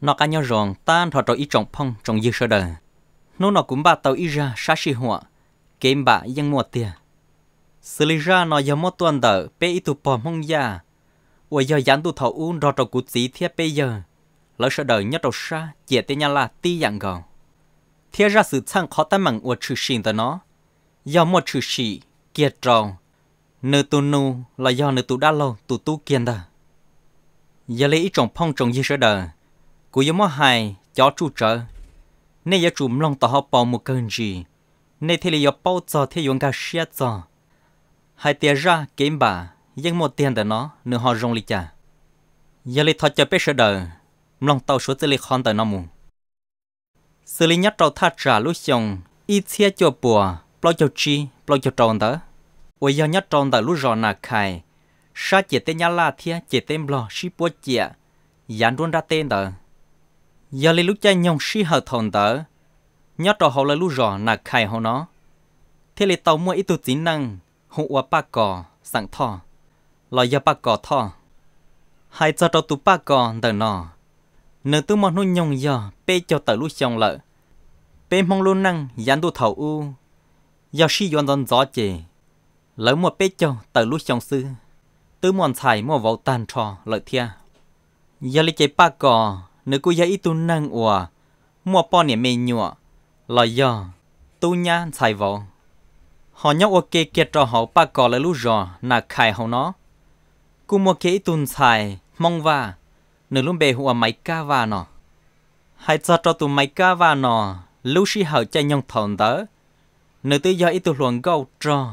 nó cá nhau rong tan thọ trò ý trọng phong trọng dư sơ đời nó nó cũng ba tàu ý ra xa xì họa kém bà yên mua tiền xử lý ra nó giờ mất tuần đỡ bé ít tụp bỏ mong già ủa giờ dán tụ thọ uống rò trò cú tí thiết bây giờ lỡ sơ đời nhất đầu xa chỉ tên nhà là ti dạng gò thiết ra sự sang khó tay mặn ủa trừ xìn tờ nó giờ một trừ xì kiệt tròn nơi tụ nu là do nơi tụ đã lâu tụ tu kiên đờ giờ lấy ý trọng phong trọng dư sơ đời cú yếm mò hài cho chú trợ nên giờ chùm lòng tỏ bảo bỏ một cơn gì nên thì là giờ bao giờ thì dùng cả xe giờ hai tiền ra kiếm bà nhưng một tiền để nó nửa họ rong lì chả giờ lì thọ cho biết sợ đời lòng tàu số tư lì con tới nó mù xử lý nhất trâu thắt trả lúc xong ít xe cho bùa bao cho chi bao cho tròn đó ôi giờ nhất tròn tới lúc rồi nà khai sa chỉ tên nhà la thia chỉ tên bò ship bùa chìa dán luôn ra tên đó giờ lấy lúc cha nhông si hờ thòn tớ nhớ trò họ là lúc rõ là khai họ nó thế lấy tàu mua ít tu tính năng hụ qua ba cò sẵn thò lò giờ ba cò thò hai cho trò tu ba cò tờ nọ nửa tư mòn nuôi nhông giờ bê cho tờ lúc chồng lợ bê mong luôn năng dán tu thầu u giờ si yon don gió chề lỡ mua bê cho tờ lúc chồng sư tư mòn xài mua vào tàn trò lợi thia giờ lấy chế ba cò nếu cô dạy tu năng ủa mua po nè mê nhựa lo do tu nha xài vào họ nhóc ok kia cho họ ba cò lại lú rò nà khai họ nó cô mua kia tu xài mong va nếu luôn bề hùa máy ca va nọ hãy cho cho tu máy ca va nọ lú sĩ hậu chạy nhông thòn tớ nếu tôi ít tu luận gấu cho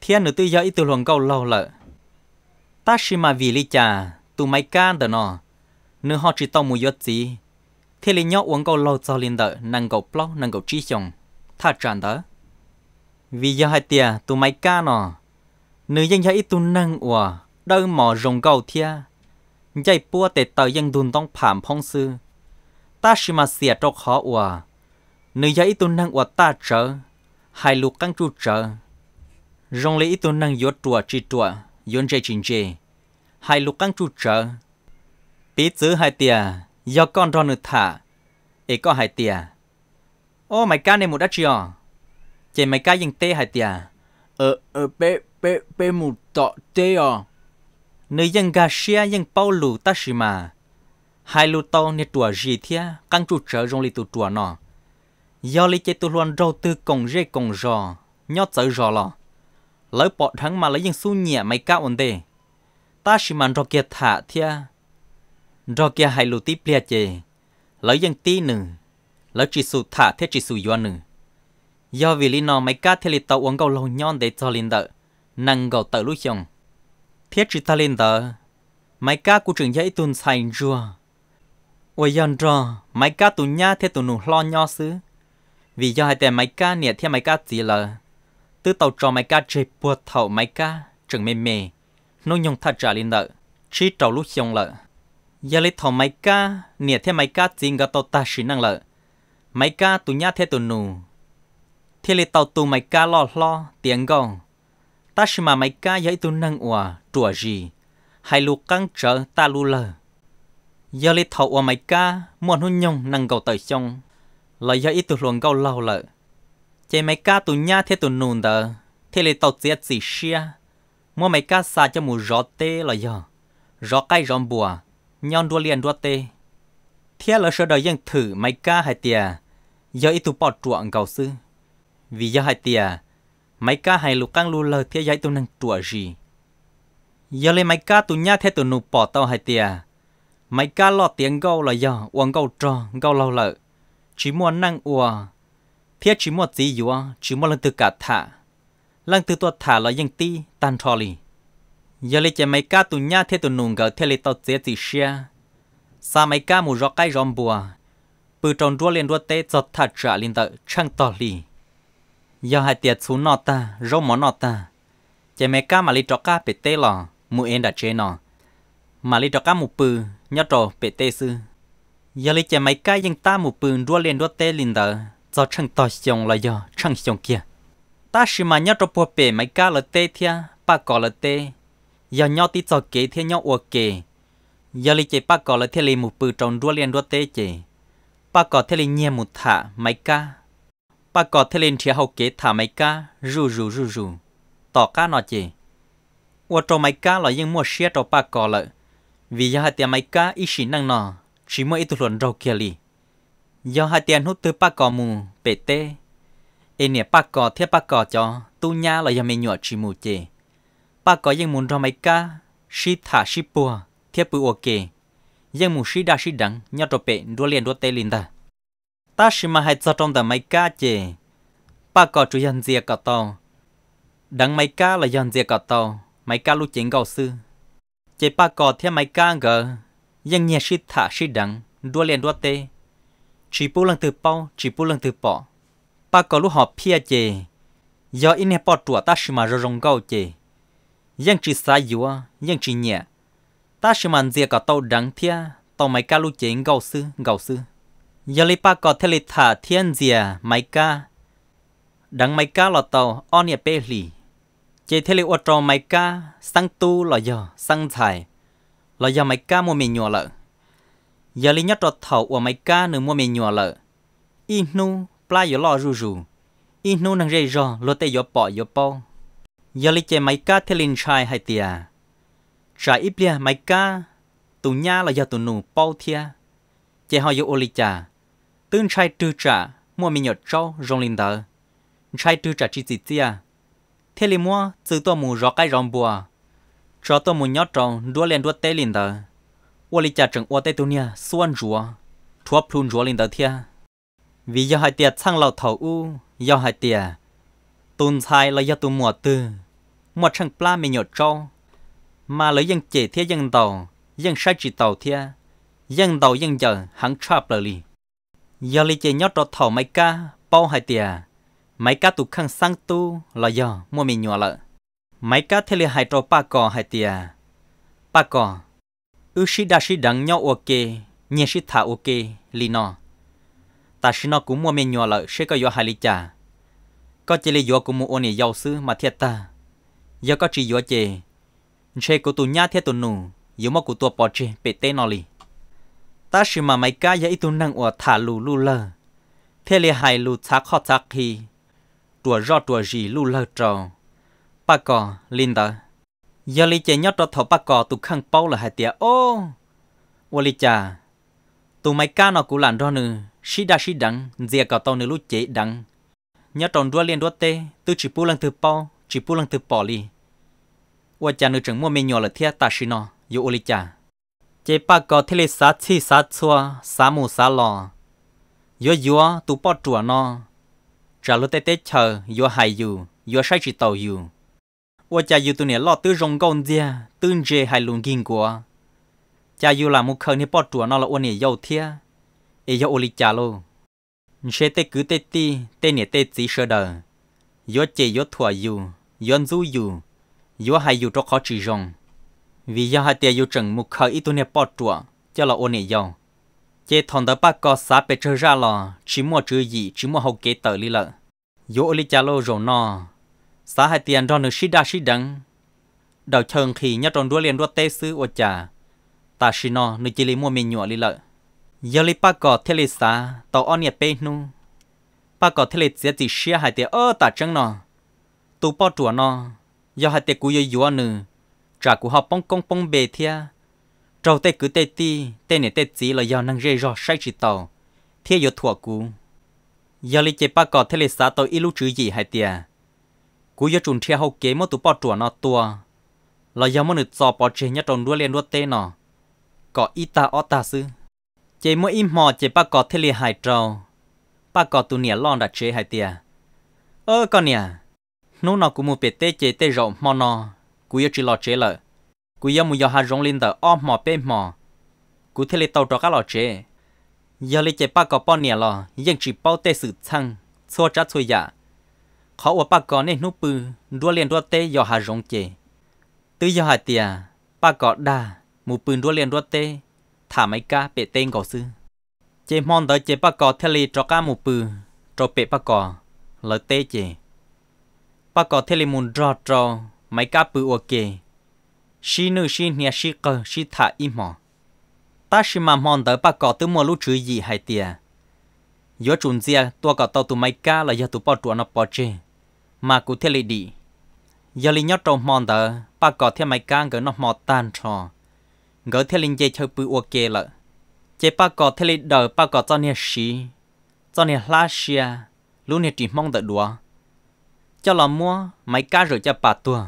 thiên nếu tôi ít tu luận gấu lâu lợ ta xì mà vì lý cha tu máy ca tớ nọ nếu họ chỉ tao mua giọt gì thì liền nhóc uống câu lâu cho liền đợi nâng cầu plau nâng cầu chi chồng tha tràn đó vì giờ hai tia tụ mày ca nọ nữ dân ít tụ nâng ủa đâu mò rồng cầu thia dạy bua tệ tờ dân đun tông phàm phong sư ta chỉ mà xìa trọc khó ủa nữ ít tụ nâng ủa ta trở hai lục căng trụ trở rồng lấy ít tụ nâng yốt trùa chi trùa yến chế chính chế, hai lục căng trụ trở tí giữ hai tia do con ron thả ấy có hai tia ô mày cá này một đất chưa chị mày cá dừng tê hai tia ờ ờ bé bé bé một tọ tê à nơi dân gà xia dân bao lù ta xì mà hai lù tàu nè tùa gì thia căng trụ trở rong lì tụ tùa nọ do lì chế tụ luôn râu tư cổng rê cổng rò nhót sợ rò lò lấy bọt thắng mà lấy dân su nhẹ mày cá ổn tê ta xì mà rò kia thả thia รอเกียไฮลูติเปลี่ยเจแล้วยังตีหนึ่งแล้วจิสุถาเทจิสุยวนหนึ่งยอวิลินอไม่กล้าเทลิตอวงเกาลงย้อนเดจอลินเดอนังเกาเตอลุชงเทจิตาลินเดอไม่กล้ากูจึงยัยตุนไซจัววยันรอไม่กล้าตุนยาเทตุนุหลอนยอซื้อวิยอให้แต่ไม่กล้าเนี่ยเทไม่กล้าจีเลย tư tàu trò máy cá chế bùa thầu máy cá trừng mê mê nô nhung thật trả lên nợ chi tàu lúc xong lợi giờ lấy thọ máy ca nè thế máy ca chính gà tàu ta xí năng lợ, máy ca tụ nhá thế tu nu, thế lấy tàu tu máy ca lo lo tiếng gòn ta xí mà máy ca giấy tụ năng ủa trùa gì hai lu căng chờ ta lu lờ giờ lấy thọ ủa máy ca muốn hôn nhông năng gầu tới trong là giờ ít tụ luồng gầu lâu lợ, chế máy ca tụ nhá thế tu nu đờ thế lấy tàu chết gì xia mua máy ca xa cho mù rót tê là giờ rõ cay rõ bùa nhon đua liền đua tê thế là sơ đời dân thử mấy ca hai tia giờ ít tụ bỏ chuộng cầu sư vì giờ hai tia mấy ca hai lục căng lù lờ thế giờ tụ năng chuộng gì giờ lên mấy ca tụ nhá thế tụ nụ bỏ tao hai tia mấy ca lo tiếng gâu là giờ uống gâu trò gâu lâu lợ chỉ muốn năng ua thế chỉ muốn gì ua chỉ muốn lần từ cả thả lần từ tuột thả là dân ti tàn thò lì giờ lấy chè mấy cá tu nhá thế tu nùng gỡ thế lấy tàu dễ gì xe sa mấy cá mu rõ cái rõm bùa bự tròn đua lên đua té giọt thắt trả liền tợ trăng tỏ lì giờ hai tiệt xu nọ ta râu mỏ nọ ta chè mấy cá mà lấy trọ cá bị té lò mu em đã chế nọ mà lấy trọ cá mu bự nhớ trò bị té sư giờ lấy chè mấy cá dân ta mu bự đua lên đua té liền tợ giọt trăng to xong là giờ trăng xong kia ta xí mà nhớ trò bùa bể mấy cá là té thia ba cỏ là té giờ nhau tí cho kế thế nhau ủa kế giờ lì chế ba cò là thế lì một bự trong đua liền đua tê chế ba cò thế lì nhẹ một thả mấy ca ba cò thế lì chia hậu kế thả mấy ca rù rù rù rù tỏ cá nó chế ủa trồng mấy ca là những mua xe trồng ba cò lợi vì giờ hai tiền máy ca ít xí năng nọ chỉ mua ít tụi luận rau kia lì giờ hai tiền hút từ ba cò mù bể tê em nè ba cò thế ba cò cho tu nha là giờ mình nhọ chỉ mù chế bà có dân muốn cho mấy ca si thả si bùa thiết bự ok dân muốn si đa si đắng nhau trộn bể đua liền đua tê liền ta ta si mà hay cho trong tờ mấy ca chè bà có chú dân dìa cả tàu đắng mấy ca là dân dìa cả tàu mấy ca lúc chính cầu sư chế bà có thiết mấy ca gờ dân nhẹ si thả si đắng đua liền đua tê chỉ bù lần từ bao chỉ bù lần từ bỏ bà có lúc họ pia chè do in hẹp bỏ tủa ta si mà rồi rong cầu chè ยังจีสายอยู่ยังจีเนี่ยตาชิมันเจียก็ตัวดังเทียตัวไม่กล้าลู่เจงเกาซื้อเกาซื้อยาลิปาก็เทเลถาเทียนเจียไม่กล้าดังไม่กล้าหล่อตัวอ้อนเนี่ยเปรีเจเทเลอวดรอไม่กล้าสังตูหล่อยอสังไทยหล่อยอไม่กล้ามัวเมียหนัวเลยยาลิยัดรอเถาอวดไม่กล้าหนึ่งมัวเมียหนัวเลยอีนูปลาอยู่หล่อรูรูอีนูนังเรยรอลดเตยอปอยอปอ giờ lấy chế máy cá thế linh hay tia trái ít lia máy cá tụ nha là giờ nu nụ bao thia chế họ yêu ô lý trà tương trai trừ trả mua mình nhọt trâu rong linh tờ trai trừ trả chi gì tia thế linh mua từ tôi mù rõ cái rong bua cho tôi mù nhọt trâu đua len đua tê linh tờ ô lý trà chẳng ô tê tụ nha xuân rùa thua phun rùa linh tờ thia vì giờ hai tia sang lầu thầu u giờ hai tia tôn thai là do tụ mùa tư mùa chẳng pla mình nhỏ trâu mà lấy dân chế thiết dân tàu dân sai chỉ tàu thiết dân tàu dân giờ hắn trap lời lì do lì chế nhót đó thầu máy ca bao hai tia mấy ca tụ khăn sáng tu là do mua mình nhỏ lợ mấy ca thế lì hai trâu ba cò hai tia ba cò ư sĩ đa sĩ đắng nhau ok nhẹ sĩ thả ok lì nọ ta sĩ nó cũng mua mình nhỏ lợ sẽ có do hai lì chả có chỉ là yếu của mu ôn này giàu sư mà thiệt ta giờ có chỉ yếu chê chê của tu nhá thiệt tu nu, yếu mà của tu bỏ chê bị tê nó li ta xem mà mấy cái giờ ít tu năng ở thả lù lù lơ thế là hai lù chá khó chá khi tụi rõ tụi gì lù lơ trò Ba cò Linda, giờ li chê nhát cho thọ ba cò tu khăng bao là hai tiệt ô ô li cha tụi mấy cái nó cũng làm đó nữa xí đa xí đắng giờ cả tao nữa lù chế đắng nhớ tròn đua liên đua tê tư chỉ pu lăng thứ bao chỉ pu lăng thứ bỏ li và cha nữ trưởng mua mê nhỏ là thia ta xí nó yêu ô cha chế ba có thế lệ sát chi sát chua sát mù sát lò yo yo tu bỏ chùa nó trả lúc tê tê chờ yo hài yu yo sai chỉ tàu yu và cha yu tu nè lo tư rong gòn dia tư chế hai lùng kinh của cha yu là một khơi nè bỏ chùa nó là ô nè yêu thia e yo ô cha luôn sẽ tê cứ tê ti tê nè tê chỉ sơ đờ gió chê gió thua yu gió du yu gió hay yu cho khó chỉ rong vì gió hai tia yu chẳng một khởi ít tu nè bỏ trụa cho là ôn nhẹ giàu chế thằng đó ba có sá bề chơi ra lò chỉ mua chữ gì chỉ mua hậu kế tờ lì lợ gió li cha lô rồi nọ sá hai tiền đó nữa xí đa xí đắng đầu chân khi nhát tròn đua liền đua tê sư ô trà ta xí nọ nữa chỉ lì mua mình nhọ lì lợ giờ li ba cọ thế lịch sa tàu on nhà bên nu ba cọ thế lịch sẽ chỉ xia hai tiệt ơ ta chân nọ tu bao chuột nọ giờ hai tiệt cú yo yo nè trả cú họ bông công bông bề thia trâu tê cứ tê ti tê nè tê chỉ là giờ năng rê rò say chỉ tàu thia yo thua cú giờ li chế ba cọ thế lịch sa tàu ilu chữ gì hai tiệt cú yo chuẩn thia hậu kế mà tu bao chuột nọ tua là giờ mất nửa sọ bỏ chế nhất trong đua lên đua tê nọ có ít ta ở ta xứ chế mua im mò chế ba cọ thế li hải trâu ba cọ tu nia lon đã chế hải tia ơ con nia nô nọ cũng mua bể tê chế tê rộng mò nọ cú yêu chỉ lo chế lợ cú yêu mua yêu hà rong lên tờ om mò bê mò cú thế li tàu trò cá lò chế giờ li chế ba cọ bao nia lò yên chỉ bao tê sự thăng xua chát xua dạ khó ở ba cọ nên nô bự đua liền đua tê yêu hà rong chế tư yêu hải tia ba cọ đà mua bự đua liền đua tê thả mấy cá, bệ tên cầu sư chế mong tới chế bác cò theo lì cho cá mù bự cho bệ bác cò lỡ tê chế bác cò theo lì muốn trò, cho mấy ca bự kê, xí nữ xí nhà xí cơ xí thả im mỏ ta xí mà mong tới bác cò tới mua lũ chữ dị hai tiề gió chun zia tua cò tàu tụ máy cá là do tụ bao chuột nó bao chê mà cụ thể lì đi giờ lì nhớ trong mòn tờ ba cò theo máy cá gỡ nó mò tan trò gỡ thế linh dây chơi bự ok lợ chế ba cọ thế linh đời ba cọ cho nè xí cho nè la xia luôn nè chỉ mong đợi đùa cho là mua máy cá rồi cho bà tua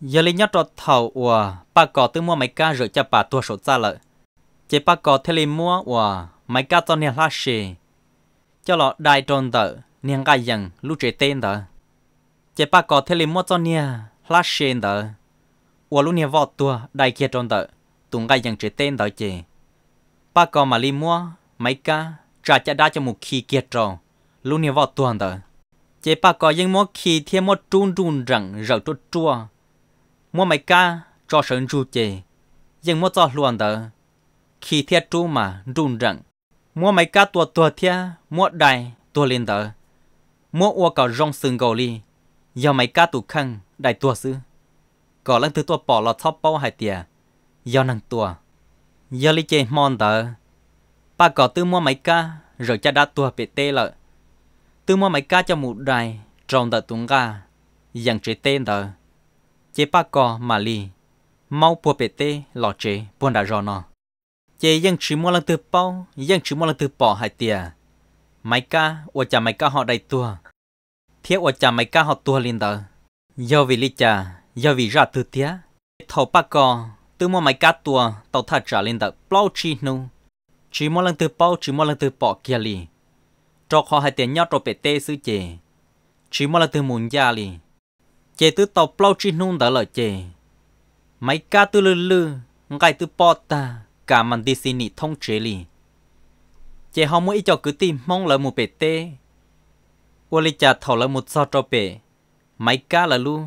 giờ linh nhớ cho thầu ủa ba cọ tự mua máy cá rồi cho bà tua sổ ra lợ chế ba cọ thế linh mua ủa máy cá cho nè la xia cho là đại tròn tờ nè cái dần lúc chế tên tờ, chế ba cọ thế linh mua cho nè la xia tờ, ủa luôn nè vọt tua đại kia tròn tờ tụng gai chẳng chế tên đó chứ ba con mà li mua mấy ca trả trả đa cho một khi kiệt rồi lúc này vào tuần đó chế ba con nhưng mua khi thêm mua trun trun rằng rầu chua trua. mua mấy ca cho sơn ru chế nhưng mua cho luôn đó khi thiết tru mà run rằng mua mấy ca tua tua thia mua đài tua lên đó mua ua cầu rong sừng gầu li giờ mấy ca tụ khăn đài tua sư có lăng thứ tua bỏ lọt thóc bao hai tiền do năng tua do li chê mòn tờ ba cò tư mua máy ca rồi cha đã tua bị tê lợ tư mua máy ca cho một đài trong tờ tung ga dặn chế tên tờ chế ba cò mà li mau bùa bị tê lọ chế buồn đã rò nó chế dân chỉ mua lần từ bao dân chỉ mua lần từ bỏ hai tia máy ca ủa cha máy ca họ đầy tua thiết ủa cha máy ca họ tua lên tờ do vì li cha do vì ra từ tía thầu ba cò từ mua máy cắt tua tàu thả trả lên tập bao chi nu chỉ mua lần từ bao chỉ mua lần từ bỏ kia li cho họ hai tiền nhau rồi bể tê sư chè chỉ mua lần từ muốn gia li chè từ tàu bao chi nu đã lợi chè máy cắt từ lư lư ngay từ bỏ ta cả mình đi xin thông chế li chè họ mỗi cho cứ tìm mong lợi một bể tê qua li chả thảo lợi một sao cho bể máy cắt là lư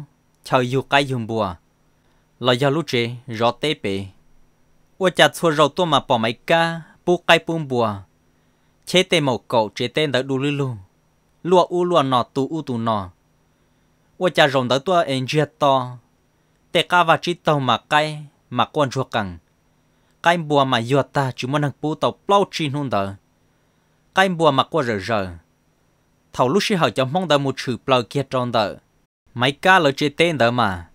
chờ yêu cái yêu bùa là do lúc chế rõ tế bể ua chặt xua rau to mà bỏ máy ca bu cây bùm bùa chế tê màu cậu chế tên đã đu lư lù lùa u lùa nọ tù u tù nọ ua cha rồng đã tua en chia to tê ca và chi tàu mà cây mà quan chua cẳng cây bùa mà dừa ta chỉ muốn hàng bu tàu plau chi hôn đỡ cây bùa mà qua rờ rờ thầu lúc xí hở cho mong đỡ một chữ plau kia tròn đỡ mấy ca lời chế tên đỡ mà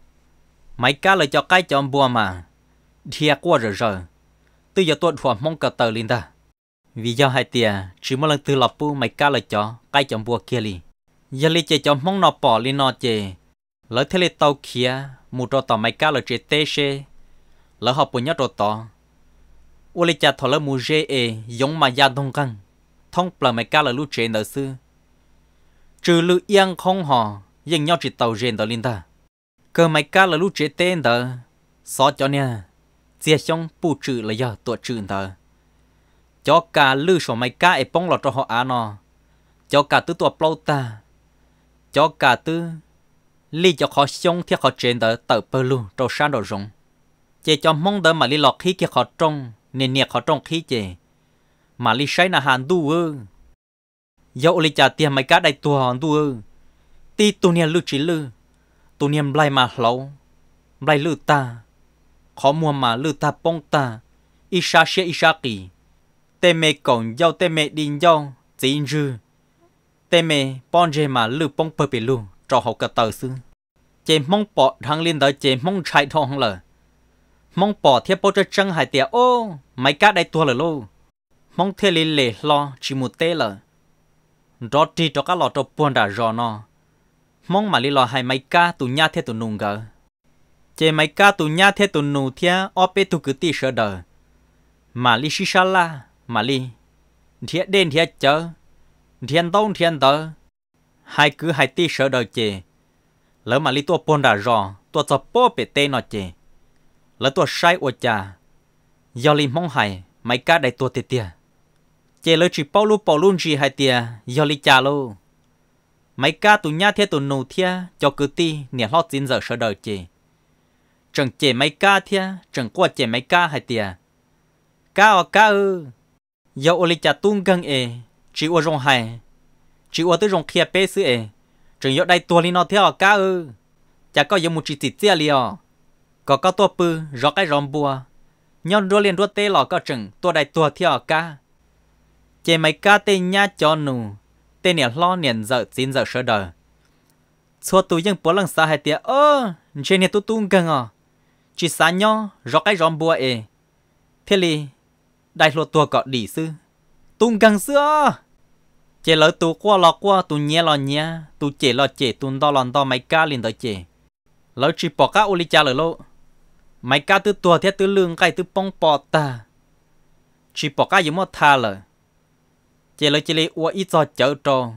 mấy cá lời cho cái chọn bùa mà thiệt quá rồi rồi từ giờ tôi thỏa mong cả tờ lên ta vì do hai tia chỉ một lần từ lọc bu mấy cá lời cho cái chọn bùa kia li giờ li chơi cho mong nó bỏ lên nó chơi lấy thế li tàu kia mù cho tàu mấy cá lời chơi tê xe lỡ học bùn nhất rồi tàu u li cha thọ lấy mù dê e giống mà gia đông căng thông bờ mấy cá lời lú chơi nợ sư trừ lưu yên không họ nhưng nhau chỉ tàu rèn tàu lên ta cơ mày cá là lúc chế tên tờ xó cho nè chia xong bù trừ là giờ tuột trừ tờ cho cả lư sổ mày cá ấy bông lọt cho họ á nó cho cả tứ tuột lâu ta cho cả tứ li cho họ xong thì họ trên tờ tờ bơ luôn trâu sang đồ rồng chế cho mong đỡ mà li lọt khi kia họ trông nè nè họ trông khi chế mà li say là hàn du ư dẫu li trả tiền mày cá đại tua hàn du ư ti tu nè lư chỉ lư tu niệm mà lâu lại lư ta khó mua mà lư ta bông ta isha xe isha kỳ tê còn giao tê mê giao chính dư tê mê mà lư bông bờ bì lù cả tờ chế mong bỏ thằng liên tới chế mong chạy thong lờ mong bỏ thiết bố cho chân hải tiệt ô mấy cá đây tua lờ lô mong thiết liên lệ lo chỉ một tê lờ đó đi cho các lọ cho buồn đã rõ nó mong mà li lo hai mấy ca tụ nha thế tụ nung gờ chế mấy ca tụ nha thế tụ nụ thia ở bên tụ cứ ti sợ đờ mà li xí xa la mà li thiệt đen thiệt chờ, thiên tông thiên tớ hai cứ hai ti sợ đờ chế lỡ mà li tua pon đã rò tua tập po bể tê nọ chế lỡ tua sai ô cha do li mong hai mấy ca đại tua tê tia chế lỡ chỉ bao lu bao luôn chỉ hai tia do li cha luôn mấy ca tụ nha thiệt tụ nụ thiệt cho cứ ti nè lo chín giờ sợ đời chị chẳng chị mấy ca thiệt chẳng qua chị mấy ca hay tiệt ca ở ca ư giờ ô li cha tung gần ê chỉ ô rong hay chỉ ô tư rong kia bê sư ê chẳng giờ đây tua li nó thiệt ở ca ư chả có giờ một chỉ chỉ chia liền có có tua bự rõ cái rong bùa nhon đua liền đua tê lò có chừng tua đại tua thiệt ở ca chị mấy ca tên nha cho nụ tên nè lo niệm giờ chín giờ sơ đời số tu dân bữa lần xa hai tia ơ trên nè tu tung gần à chỉ xa nhau rõ cái rõm bùa ê thế li đại lộ tua cọ đi sư tung gần xưa chế lỡ tu qua lọ qua tu nhẹ lọ nhẹ tu chế lọ chế tu đo lọ đo mấy ca liền tới chế lỡ chỉ bỏ cá uli cha lỡ lô mấy ca tư tua thế tư lương cái tư bông bọt ta chỉ bỏ cá giống một tha lời chỉ lấy chỉ lấy uo ít cho chở trò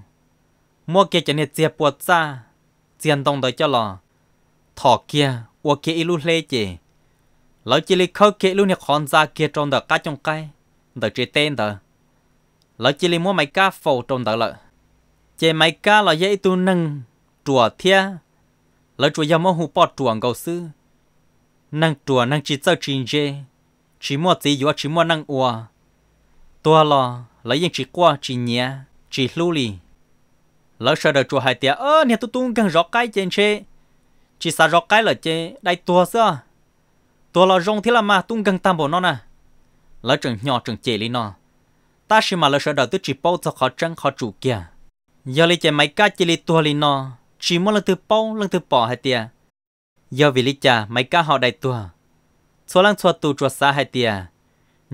mua kia chỉ nên chia bột ra tiền đồng đời cho lo thọ kia uo kia ít lê chỉ lấy chỉ lấy khâu kia lu nè con ra kia trong đời cá trong cây đời chỉ tên đời lấy chỉ lấy mua máy cá phô trong đời lợ chỉ máy cá là dễ tu nâng chùa thia lấy chùa yếm mua hủ bọt chùa cầu sư nâng chùa nâng chỉ chơi chín dê chỉ mua gì yếu chỉ mua nâng uo tua lo lấy những chỉ qua chỉ nhẹ chỉ lưu lì lỡ sợ được chùa hai tiệt ơ nhà tu tung gần rõ cái trên xe chỉ sợ rõ cái là chê đại tua sao? tua lo rong thế là mà tung gần tam bộ nó nè à. lỡ trường nhỏ trường chê lý nó ta chỉ mà lỡ sợ được tôi chỉ bao cho khó trăng khó chủ kia giờ lấy chê mấy cái chỉ lý tua lý nó chỉ muốn lần từ bao lần từ bỏ hai tiệt giờ vì lý chả mấy cái họ đại tua số lần số tu chùa xa hai tiệt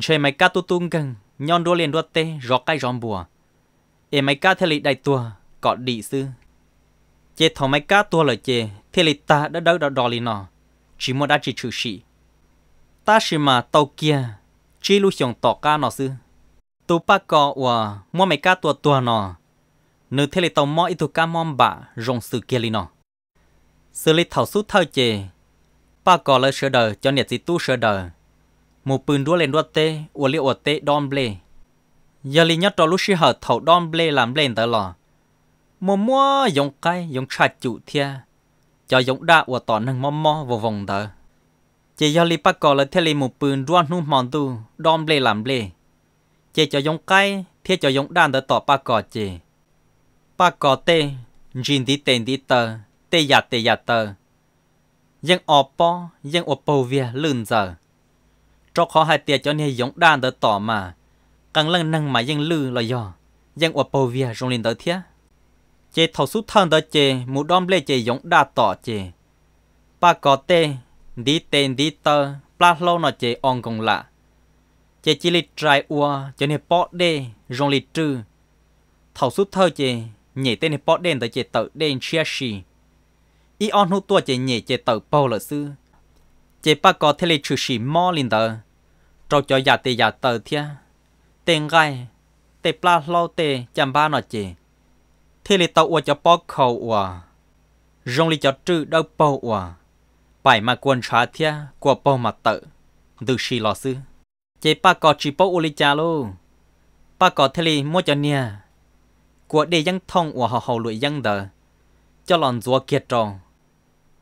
chơi mấy cái tu tung gần nhon đua liền đua tê rõ cái rõm bùa em mấy cá thế lì đại tua cọ đi sư chế thọ mấy cá tua lời chế thế lì ta đã đỡ đỏ đỏ lì nọ chỉ mua đã chỉ trừ sĩ ta chỉ mà tàu kia chỉ lưu xiong tọ cá nọ sư tu ba cọ ua mua mấy cá tua tua nọ nữ thế lì tàu mò ít tu cá mòm bạ rồng sư kia lì nọ sự lì thảo sút thao chế ba cọ lời sơ đời cho nhiệt gì tu sơ đời một bùn đua lên đua tê ua liệu ua tê đom blê giờ li nhất đó lúc xí hở thầu đom blê làm lên tới lò mùa mua giống cây giống trà chủ thia cho giống đa ua tỏ nâng mò mò vô vòng tờ chỉ giờ li bắt cò là theo li một bùn đua nu mòn tu đom blê làm blê chỉ cho giống cây thia cho giống đan tới tỏ ba cò chỉ ba cò tê jin đi tên đi tờ tê yạt tê yạt tờ dân ọp po dân ọp po via lươn giờ cho khó hai tiệt cho nên giống đàn tới tỏ mà càng lần năng mà dân lư là do dân ở bầu vía trong liền tới thiết chế thầu sút thân tới chế mũ đom lê chế giống đa tỏ chế ba có tê đi tên đi tơ pla lô nó chế on cùng lạ chế chỉ lịch trai ua cho nên bỏ đê rong lịch trừ thầu sút thơ chế nhảy tên bỏ đen tới chế tự đen chia xì y on hút tua chế nhảy chế tự bầu lợi sư chế ba có thể lịch trừ xì mò liền tới trâu cho giả tì giả tờ thia tên gai tê pla lo tê chăm ba nọ chì thế li tàu ua cho bó khâu ua rong li cho trừ đâu bầu ua bảy mà quần trả thia của bầu mặt tự từ xì lò sư chế ba cò chỉ bó uli cha lô ba cò thế li mua cho nia của đề dân thông ua họ hầu lụi dân đờ cho lòn rùa kiệt tròn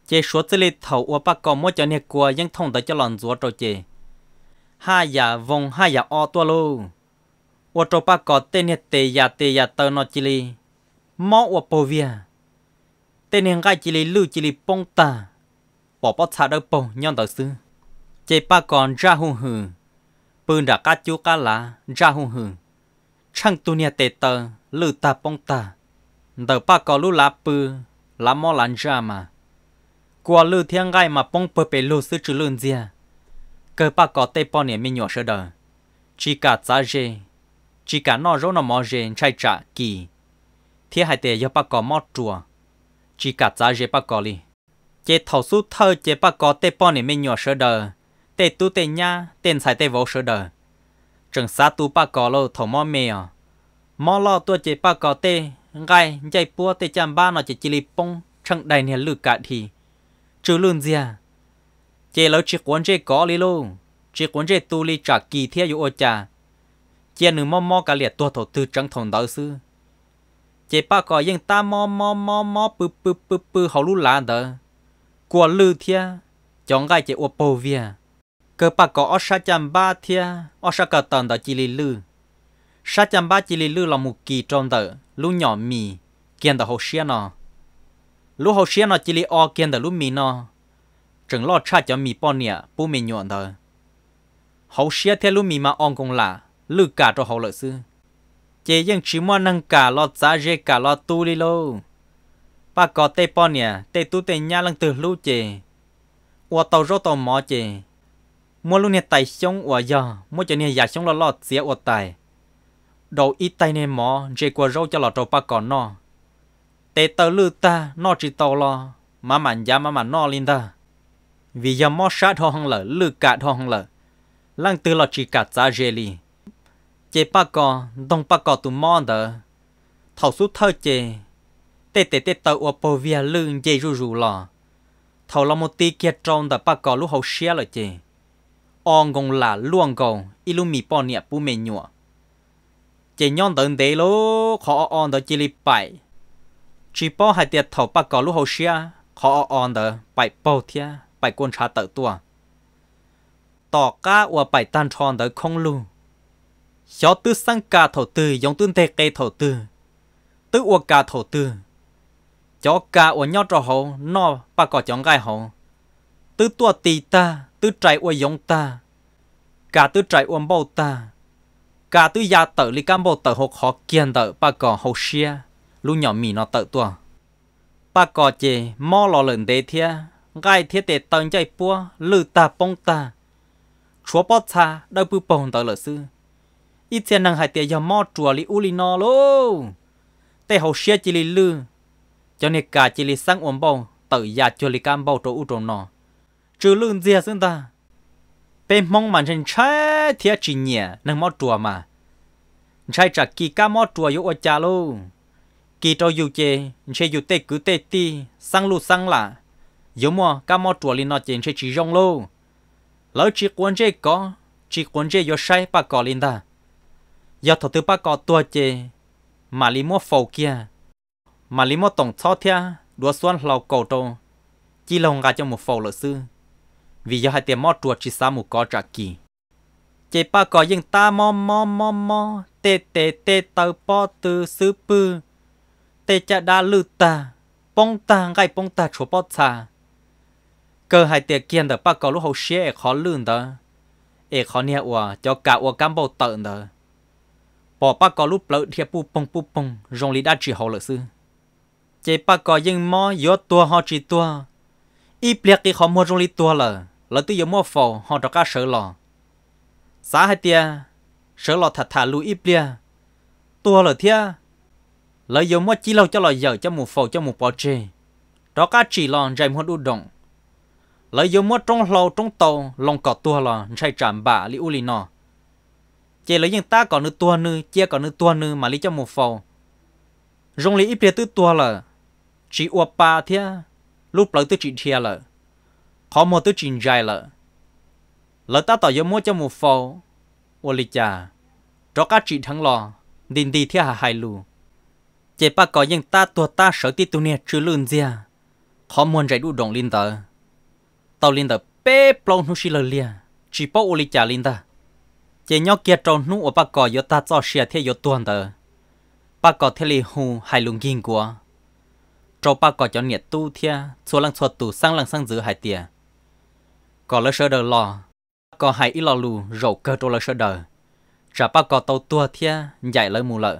chế số tư li thâu ua ba cò mua cho nia của dân thông đờ cho lòn rùa trò chế hai giả vòng hai giả o tua lô ô tô ba có tên hết tê giả tê giả tờ nó chỉ li mỏ ô bò vía tên hiện cái chỉ li lưu chỉ li bông ta bỏ bó thả đỡ bông nhon đầu sư chế ba còn ra hùng hừ bươn đã cá chú cá lá ra hùng hừ chẳng tu nia tê tờ lưu ta bông ta đầu ba có lưu lá bư lá mỏ lăn ra mà qua lưu thiên gai mà bông bơ bể lưu sư chữ lươn dìa cơ ba có tê bò nè mi nhỏ sơ đờ chỉ cả giá dê chỉ cả nó rô nó mò dê chạy trả kỳ thế hai tê do ba có mót chùa chỉ cả giá dê ba có li chế thầu su thơ chế ba có tê bò nè mi nhỏ sơ đờ tê tu tê nhá, tên sai tê vô sơ đờ trường sa tu ba có lô thầu mò mè à. mò lo tua chế ba có tê gai chạy bua tê chạm ba nó chế chỉ li bông chẳng đầy nè lư cả thì chú luôn gì à chế lâu chỉ quấn chế có lý luôn chỉ quấn chế tu lý trả kỳ thi ở ô cha chế nửa mò mò cả liệt tua thổ tư trắng thòng đạo sư chế ba có yên ta mò mò mò mò bự bự bự bự hậu lú lá đờ của lư thế chọn gai chế ô bầu vía cơ ba có ở sa chăm ba thế ở sa cả tần đạo chỉ lý lư sa chăm ba chỉ lý lư là một kỳ trong đờ lú nhỏ mì kiên đạo hồ xia nọ lú hồ xia nọ chỉ lý o kiên đạo lú mì nọ mì mì bò nhọn thôi. Hậu xia theo cho 整落差叫米半年不没用的。好些天路密码安工啦，路 cả cho 好了是。chế những chỉ mua năng cả lo giá rẻ cả lo tu đi lô. Ba có tê bò nè, tê tu tê nhà lăng từ lưu chế. Ua tàu rô tàu mò chế. Mua luôn nè tài sống ua giờ, mua cho nè giả sống lo lo xía ua tài. Đầu ít tay nè mò, rẻ qua rô cho lọ trâu ba còn nó. Tê tàu lưu ta, nó chỉ tàu lo, mà mặn giá mà mặn nó lên ta vì giờ mò sát thô hăng lở lư cả thô hăng lở lăng từ lọ chỉ cả giá dê li chế ba cò đông ba cò tụ mò đờ thầu sút thơ chế tê tê tê tàu ở bờ via lư dê rù rù lò thầu là một tí kia tròn đờ ba cò lúc hậu xia lở chế ong gong là luong gong ilu mì bò nẹt bu mè nhụa chế nhon đờ đế lô khó ong đỡ chế li bảy chỉ bò hai tiệt thầu ba cò lúc hậu xia khó ong đỡ bảy bầu thia bài quân trà tự tua tỏ cá ua bài tan tròn tới không lu cho tư sang cả thổ tư giống tương thế cây thổ tư tư ua cả thổ tư cho cả ua nhau trò hồ no bà có chọn gai hồ tư tua tì ta tư trái ua giống ta cả tư trái ua bao ta cả tư gia tự li cam bộ tự hồ khó kiên tự bà có hồ xia lu nhỏ mì nó tự tua bà có chê mò lò lần đế thia gai thiết để tận chạy bua lử ta bông ta, chúa bó cha đâu bư bông tờ lợi sư ít tiền năng hải tiền giờ mò chùa li u li no lô tê hậu xia chỉ li lư cho nên cả chỉ li sang uống bông, tự giả chùa li cam bầu chỗ u chỗ nọ trừ lương dìa xưng ta bên mong màn trên trái thiết chỉ nhẹ năng mò chùa mà trái trả kỳ ca mò chùa yếu ở cha lô kỳ cho dù chê chê dù tê cứ tê ti sang lu sang là giống mà các mò tuổi linh nó chèn sẽ chỉ rong luôn lỡ chỉ quan chế có chỉ quan chế do sai ba cò linh ta do thợ tư ba cò tuổi chè mà lý mua phô kia mà lý mua tổng cho thia đua xoan lầu cầu đồ, chỉ lòng gà cho một phô lợi sư vì do hai tiền mò tuổi chỉ xa một cò trả kỳ chế ba cò nhưng ta mỏ mỏ mỏ mỏ, tê tê tê tàu bò tư sư pư tê chả đa lư ta bông ta gai bông ta chúa po ta cơ hai tiệc kiên đó bác có lúc hậu xe khó lươn đó ế khó nhẹ ủa cho cả ủa cam bầu tợn đó bỏ bác có lúc lỡ thiệp bu bông bu bông rong lý đã chỉ hậu lợi sư chế bác có nhưng mò gió tua họ chỉ tua ít biết kì họ mua rong lý tua lờ lỡ tự dùng mua phò họ cho cá sợ lò xã hai tiệc, sợ lò thật thà lùi ít biết tua lờ thia lỡ dùng mua chỉ lâu cho lò giờ cho mù phò cho mù bò chê đó cá chỉ lò dành hoa đu động ล้ยมัวตรงเราตรงโตลงกอดตัวเราใช่จามบะาลิอุลีนอเจเลยยังตาก่อนนึตัวนึเจียก่อนนึตัวนึมาลิจมูฟอลรงลีอีเปียตื้อตัวละจีอวปาเทียลูกเปลือตื้อจีเทียละขอมอตื้อจีใจละแล้วตาต่อยมัวจมูฟอุลิจาจอกาจีทั้งรอดินดีเทียหาไฮลู เจป้าก่อยังตาตัวตาเสือติตัวเนี่ยชื่อลื่นเจียขอมวนใจดูดงลินเตอ tàu linh ta bé plong nu xí lờ lia chỉ bao uli trả linh ta, chỉ nhau kia tròn nu ở bắc cò yo ta cho xe thế yo tuần tờ bắc cò thế li hù hai lùng gin của cho bắc cò cho nhiệt tu thia số lăng số tu sang lăng sang giữ hai tia cò lơ sơ đờ lò cò hai ít lo lù rầu cơ cho lơ sơ đờ trả bắc cò tàu tua thia dạy lơ mù lợ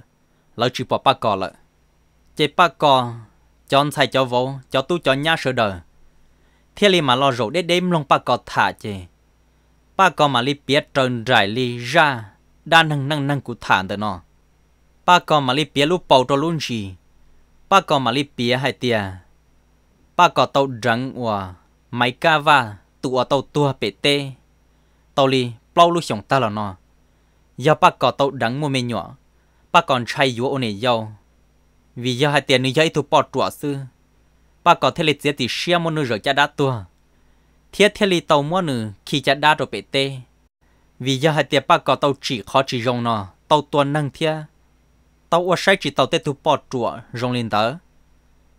lỡ chỉ bỏ bắc cò lợ chỉ bắc cò chọn sai cho vô cho tu cho nhá sơ đờ thiên li mà lo rủ để đêm long ba có thả chứ ba có mà li biết trơn rải li ra đa năng năng năng của thả tới nó ba có mà li biết lúc bầu cho luôn gì ba có mà li biết hai tia ba có tàu rắn và máy ca va tụ tàu tua bể tê tàu li bao lúc chúng ta là nó giờ ba có tàu rắn mua mê nhỏ ba còn chay dúa ô này vì giờ hai tia nữ giấy tụ bỏ trọ sư và có thể lịch thì xia mua nữ rồi cha đã tua thiết thiết lịch tàu mua nữ khi cha đã rồi bị tê vì giờ hai tiệp ba có tàu chỉ khó chỉ rong nó tàu tuần năng thiết tàu ở sai chỉ tàu tê tu bỏ chùa rong lên tớ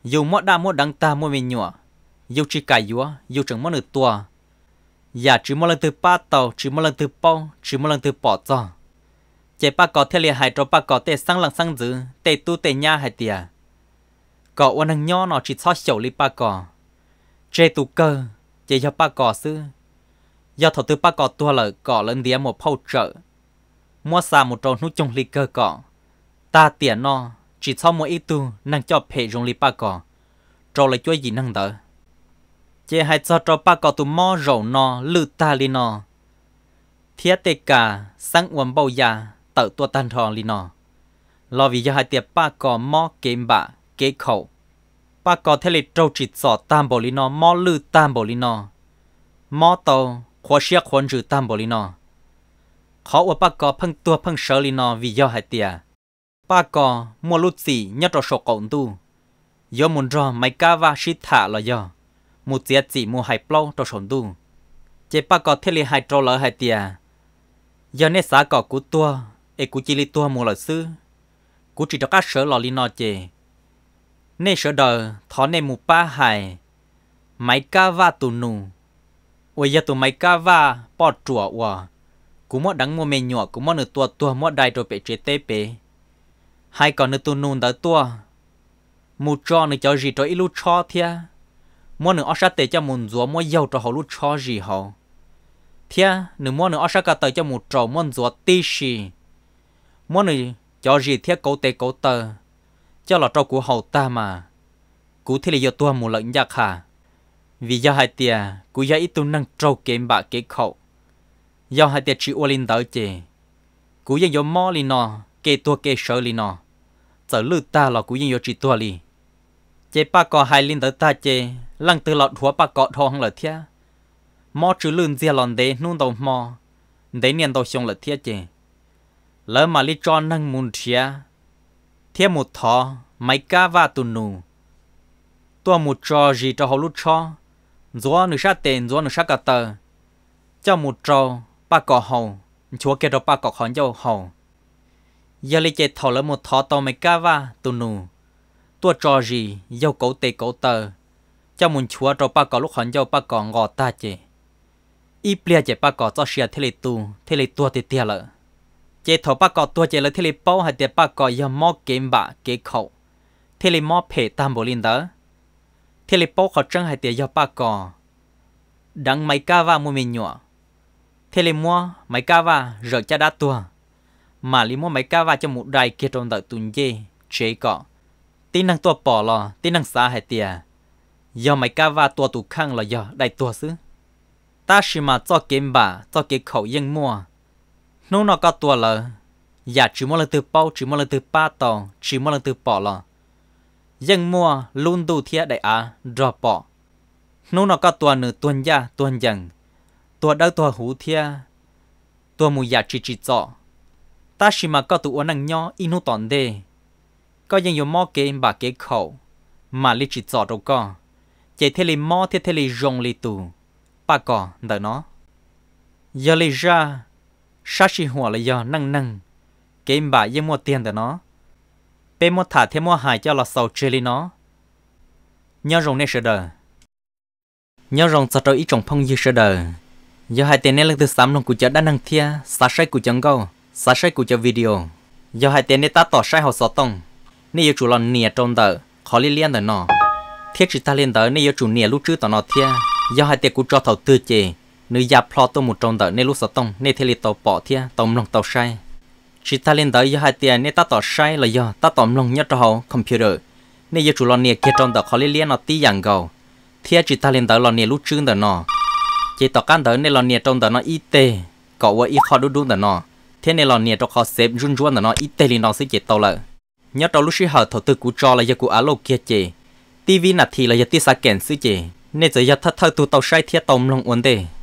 dù mỗi đa mỗi đăng ta mỗi mình nhọ dù chỉ cài dúa dù chẳng mỗi nữ tua giả dạ chỉ mỗi lần thứ ba tàu chỉ mỗi lần thứ bao chỉ mỗi lần thứ bỏ cho chế ba có thể liền hai trò ba có thể sang lần sang giữ tê tu tê nha hai tiệp có ôn hàng nhỏ nó chỉ cho chậu li ba cỏ chế tụ cơ chế cho ba cỏ sư do thổ tư ba cỏ tua lợ cỏ lên đĩa một phâu trợ mua xa một tròn nút trong li cơ cỏ ta tiền nó chỉ cho một ít tu năng cho phê trong li ba cỏ trâu lấy chúa gì năng đỡ chế hai cho trâu ba cỏ tụ mò rầu nó lư ta li nó thiết tê cả sáng uống bao già tự tua tan thò li nó lo vì do hai tiệp ba cỏ mò kiếm bạc kế khẩu. Bà có thể lệ trâu chỉ sọ tam bò lý nó, mò lư tam bò lý nó. Mò tàu, khóa xia khuôn rử tam bò lý nó. Khó ua bà có phân tua phân sở lý nó vì do hải tìa. Bà có mua lút xì nhất trò sổ cộng tu. Do muốn rò mấy ca và xí thả là do. Một tiết chỉ mua hải plâu trò sổn tu. Chế bà có thể lệ hải trâu lỡ hải tìa. Do nét xá cỏ của tua, ế e của chỉ lý tua mua lợi sư. Của chỉ cho các sở lò lý nó chề nê sợ đờ thọ nê mù ba hải máy ca va tù nù ôi giờ tụ máy ca va bỏ chùa ủa cú mọ đắng mua mè nhỏ cú mọ nửa tua tua mọ đại rồi bị chế tê bể hai còn nửa tù nù đã tua mù cho nửa cháu gì cho ít lúc cho thia mọ nửa ớt tê cho mùn rúa mọ dầu cho họ lúc cho gì họ thia nửa mọ nửa ớt cả tờ cho mù trầu mọ rúa tê xì mọ nửa cháu gì thia cấu tê cấu tờ cho là trâu của hậu ta mà cú thế là do tua một lần giặc hà vì do hai tia cú do ít tu năng trâu kiếm bạc kế khẩu do hai tia chỉ uolin tới chè cú dân do mò li nọ kê tua kê sợ li nọ giờ lư ta là cú dân do chỉ tua li chè ba cò hai linh tới ta chè lăng từ lọt húa ba cọ thò hăng lợt thia mò chữ lươn dìa lòn đế nung đầu mò đế niên đầu xong lợt thia chè lỡ mà li cho năng mùn thia thế một thọ mấy cá và tù nụ tua một trò gì cho họ lúc cho gió nửa sát tiền gió nửa sát cả tờ cho một trò ba cỏ hầu chúa kia đó ba cỏ khón cho hầu giờ lấy chạy thọ lấy một thọ to mấy cá và tù nụ tua trò gì dâu cổ tề cổ tờ cho một chúa cho ba cỏ lúc khón cho ba cỏ ngọ ta chè ít bia chạy ba cỏ cho xia thế lệ tu thế lệ tua tê tia lợi chế thổ bác cọ tua chế là thế li bao hay tiền bác cọ giờ mò kiếm bạ kế khẩu thế li mò phê tam bồ linh đó thế li bao khẩu trăng hay tiền giờ bác cọ đăng máy ca va mua mình nhọ thế li mua máy ca va rồi cha đã tua mà li mua máy ca va cho một đài kia trong đợt tuần dê chế cọ tin năng tua bỏ lò tin năng xa hay tiền giờ máy ca va tua tụ khăng là giờ đại tua xứ ta chỉ mà cho kiếm bạ cho kế khẩu yên mua nó nó có tua lờ, giả chỉ mua là từ bao chỉ mua là từ ba tàu chỉ mua là từ bỏ lờ, dân mua luôn đủ thiệt đại á rõ bỏ nó nó có tua nửa tuần gia tuần dần tua đâu tua hủ thiệt tua mù giả chỉ chỉ rõ ta chỉ mà có tụ ôn năng nhỏ inu tòn đề có dân dùng mò kế bà kế khẩu mà lý chỉ rõ đâu có chỉ thế lì mò thế thế lì rong lì tù bà có đợi nó giờ lì ra sa chỉ hùa là do năng năng cái bà yên mua tiền để nó bê mua thả thêm mua hài cho là sầu chơi lên nó nhớ rồng nên sợ đời nhớ rồng sợ trời ít trồng phong như sợ đời giờ hai tiền này là từ sám lòng của chợ đã năng thia sa sai của chẳng câu sa sai của chợ video giờ hai tiền này ta tỏ sai họ sợ tông nên yêu chủ lòng nìa trong tờ khó liên liên tờ nó thiết chỉ ta liên tờ nên yêu chủ nìa lúc trước tờ nó thia giờ hai tiền của cho thầu tư chê nữ già plo tôi một trong đợi nên lúc sáu tông nên thế li tàu bỏ thia tàu lòng tàu sai chỉ ta lên đợi do hai tiền nên ta tàu sai là do ta tàu lòng nhất trò computer nên giờ chủ lo nè kia trong đợi khó liên liên nó tí dạng gầu thia chỉ ta lên đợi lo nè lúc trước đợi nọ, chỉ tàu can đợi nên lo nè trong đợi nó y tê cậu vợ y khó đu đu đợi nọ, thế nên lo nè trong khó xếp run run đợi nó y tê liền nó sẽ chỉ tàu lợi nhất trong lúc sĩ hở thầu tư cú cho là giờ cú alo kia chị tivi nạt thì là giờ tiết sa kèn sư chị nên giờ giờ thất thơ tụ tàu sai thia tàu lòng uốn đề